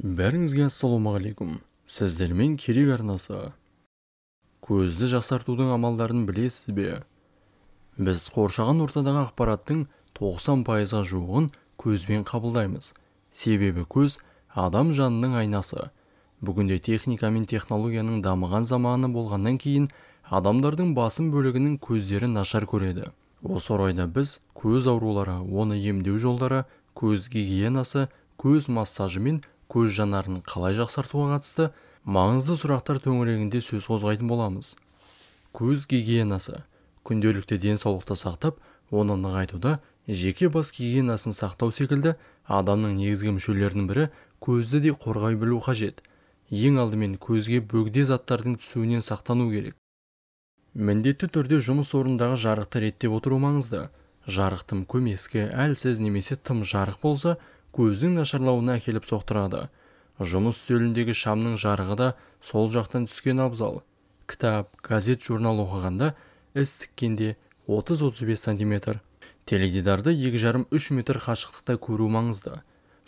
бәріңізге ассалаумағалейкум сіздермен керек арнасы көзді жасартудың амалдарын білесіз бе біз қоршаған ортадағы ақпараттың 90 пайызға жуығын көзбен қабылдаймыз себебі көз адам жанының айнасы бүгінде техника мен технологияның дамыған заманы болғаннан кейін адамдардың басым бөлігінің көздері нашар көреді осы орайда біз көз аурулары оны емдеу жолдары көз гигиенасы көз массажы мен көз жанарын қалай жақсартуға қатысты маңызды сұрақтар төңірегінде сөз қозғайтын боламыз көз гигиенасы күнделікті денсаулықты сақтап оны нығайтуда жеке бас гигиенасын сақтау секілді адамның негізгі мүшелерінің бірі көзді де қорғай білу қажет ең алдымен көзге бөгде заттардың түсуінен сақтану керек міндетті түрде жұмыс орнындағы жарықты реттеп отыру маңызды жарық тым көмескі әлсіз немесе тым жарық болса көздің нашарлауына әкеліп соқтырады жұмыс үстеліндегі шамның жарығы да сол жақтан түскен абзал кітап газет журнал оқығанда іс тіккенде 30-35 сантиметр теледидарды жарым 3 метр қашықтықта көру маңызды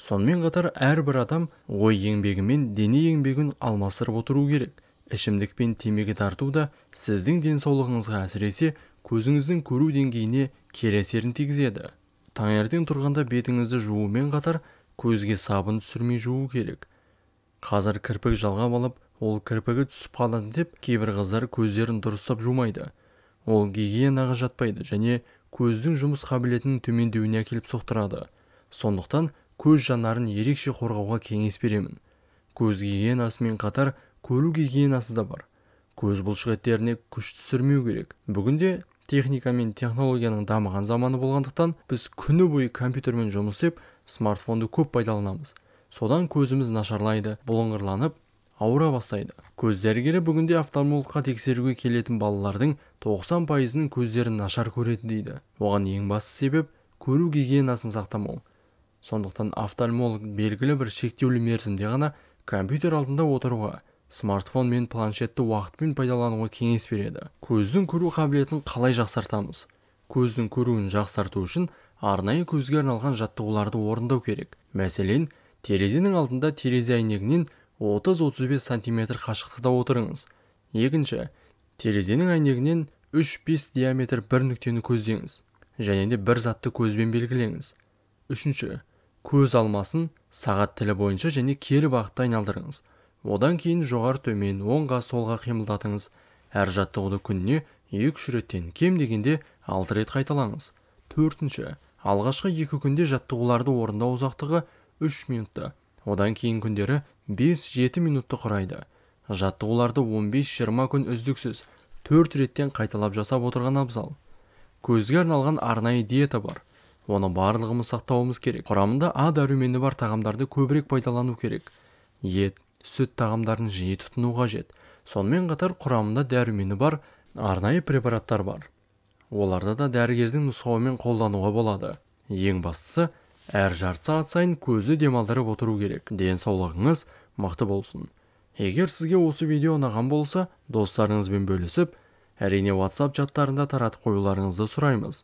сонымен қатар әрбір адам ой еңбегімен дене еңбегін алмастырып отыру керек ішімдік пен темекі тарту да сіздің денсаулығыңызға әсіресе көзіңіздің көру деңгейіне кері әсерін тигізеді таңертең тұрғанда бетіңізді жуумен қатар көзге сабын түсірмей жуу керек қазір кірпік жалғап алып ол кірпігі түсіп қалады деп кейбір қыздар көздерін дұрыстап жумайды ол гигиенаға жатпайды және көздің жұмыс қабілетінің төмендеуіне әкеліп соқтырады сондықтан көз жанарын ерекше қорғауға кеңес беремін көз гигиенасымен қатар көру гигиенасы да бар көз бұлшық еттеріне күш түсірмеу керек бүгінде техника мен технологияның дамыған заманы болғандықтан біз күні бойы компьютермен жұмыс істеп смартфонды көп пайдаланамыз содан көзіміз нашарлайды бұлыңғырланып ауыра бастайды көз дәрігері бүгінде офтальмологқа тексеруге келетін балалардың 90 пайызының көздерін нашар көреді дейді оған ең басты себеп көру гигиенасын сақтамау сондықтан офтальмолог белгілі бір шектеулі мерзімде ғана компьютер алдында отыруға смартфон мен планшетті уақытпен пайдалануға кеңес береді көздің көру қабілетін қалай жақсартамыз көздің көруін жақсарту үшін арнайы көзге арналған жаттығуларды орындау керек мәселен терезенің алдында терезе әйнегінен 30-35 сантиметр қашықтықта отырыңыз екінші терезенің әйнегінен 3-5 диаметр бір нүктені көздеңіз және де бір затты көзбен белгілеңіз үшінші көз алмасын сағат тілі бойынша және кері бағытта айналдырыңыз одан кейін жоғары төмен оңға солға қимылдатыңыз әр жаттығуды күніне екі үш реттен кем дегенде алты рет қайталаңыз төртінші алғашқы екі күнде жаттығуларды орындау ұзақтығы 3 минутты одан кейін күндері 5-7 минутты құрайды жаттығуларды 15-20 күн үздіксіз төрт реттен қайталап жасап отырған абзал көзге арналған арнайы диета бар оны барлығымыз сақтауымыз керек құрамында а дәрумені бар тағамдарды көбірек пайдалану керек ет сүт тағамдарын жиі тұтыну қажет сонымен қатар құрамында дәрумені бар арнайы препараттар бар оларды да дәрігердің нұсқауымен қолдануға болады ең бастысы әр жарты сағат сайын көзді демалдырып отыру керек денсаулығыңыз мықты болсын егер сізге осы видео ұнаған болса достарыңызбен бөлісіп әрине WhatsApp чаттарында таратып қоюларыңызды сұраймыз